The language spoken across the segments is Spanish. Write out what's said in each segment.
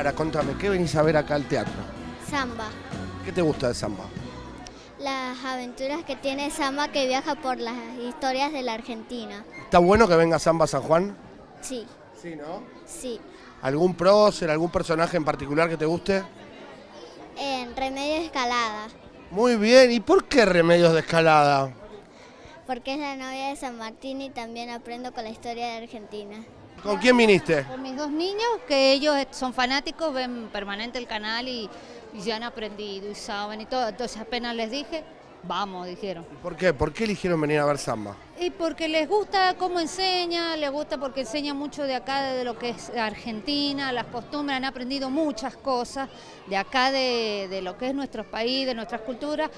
Ahora contame, ¿qué venís a ver acá al teatro? Samba. ¿Qué te gusta de Samba? Las aventuras que tiene Samba que viaja por las historias de la Argentina. ¿Está bueno que venga Samba a San Juan? Sí. ¿Sí, no? Sí. ¿Algún prócer, algún personaje en particular que te guste? En Remedio de Escalada. Muy bien, ¿y por qué Remedios de Escalada? Porque es la novia de San Martín y también aprendo con la historia de Argentina. ¿Con quién viniste? Con mis dos niños, que ellos son fanáticos, ven permanente el canal y, ya han aprendido y saben y todo. Entonces apenas les dije, vamos, dijeron. ¿Por qué? ¿Por qué eligieron venir a ver samba? Y porque les gusta cómo enseña, les gusta porque enseña mucho de acá, de lo que es Argentina, las costumbres, han aprendido muchas cosas de acá, de, lo que es nuestro país, de nuestras culturas,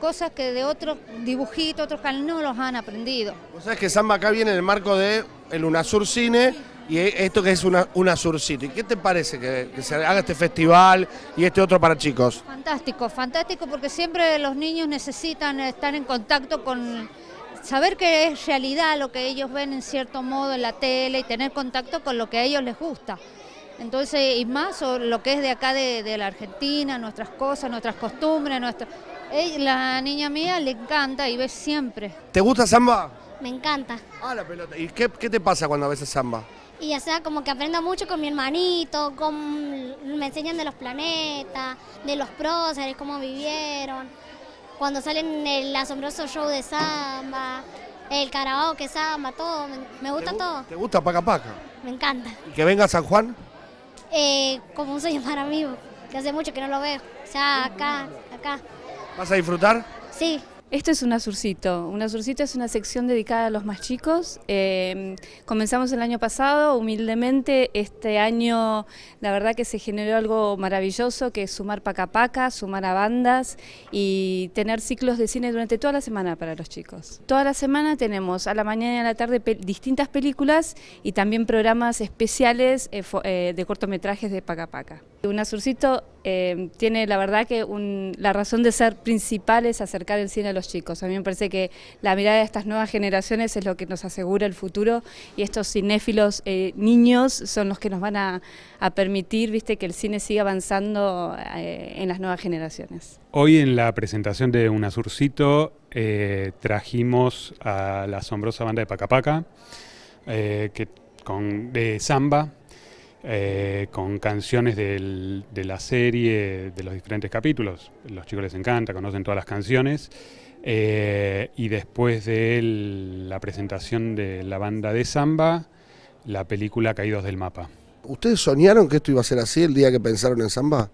cosas que de otros dibujitos, otros canales no los han aprendido. ¿Vos sabés que samba acá viene en el marco de el UNASUR Cine y esto que es una, una ¿Y qué te parece que, se haga este festival y este otro para chicos? Fantástico, fantástico porque siempre los niños necesitan estar en contacto con saber que es realidad lo que ellos ven en cierto modo en la tele y tener contacto con lo que a ellos les gusta. Entonces, y más lo que es de acá de, la Argentina, nuestras cosas, nuestras costumbres, nuestra... La niña mía le encanta y ve siempre. ¿Te gusta samba? Me encanta. Ah, la pelota. ¿Y qué, te pasa cuando a veces samba? Y ya sea, como que aprendo mucho con mi hermanito, me enseñan de los planetas, de los próceres, cómo vivieron, cuando salen el asombroso show de samba, el karaoke samba, todo, me, gusta todo. ¿Te gusta Paca Paca? Me encanta. ¿Y que venga a San Juan? Eh, como un sueño para mí, que hace mucho que no lo veo. O sea, acá, acá. ¿Vas a disfrutar? Sí. Esto es un azurcito. Un azurcito es una sección dedicada a los más chicos. Em, comenzamos el año pasado, humildemente. Este año, la verdad que se generó algo maravilloso, que es sumar pacapaca, sumar a bandas y tener ciclos de cine durante toda la semana para los chicos. Toda la semana tenemos a la mañana y a la tarde distintas películas y también programas especiales eh, eh, de cortometrajes de paca. Un Azurcito eh, tiene la verdad que la razón de ser principal es acercar el cine a los chicos. A mí me parece que la mirada de estas nuevas generaciones es lo que nos asegura el futuro y estos cinéfilos eh, niños son los que nos van a, permitir viste, que el cine siga avanzando eh, en las nuevas generaciones. Hoy en la presentación de Azurcito trajimos a la asombrosa banda de Pacapaca, que con, de Samba, eh, con canciones de la serie, de los diferentes capítulos. Los chicos les encanta, conocen todas las canciones. Eh, y después de la presentación de la banda de samba, la película Caídos del Mapa. ¿Ustedes soñaron que esto iba a ser así el día que pensaron en samba?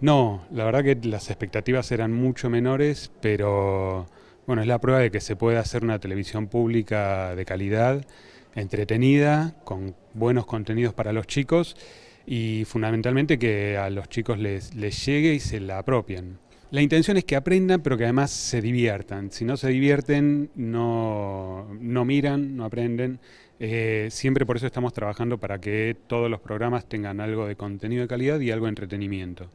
No, la verdad que las expectativas eran mucho menores, pero bueno, es la prueba de que se puede hacer una televisión pública de calidad entretenida, con buenos contenidos para los chicos y fundamentalmente que a los chicos les, llegue y se la apropien. La intención es que aprendan, pero que además se diviertan. Si no se divierten, no, miran, no aprenden. Eh, siempre por eso estamos trabajando para que todos los programas tengan algo de contenido de calidad y algo de entretenimiento.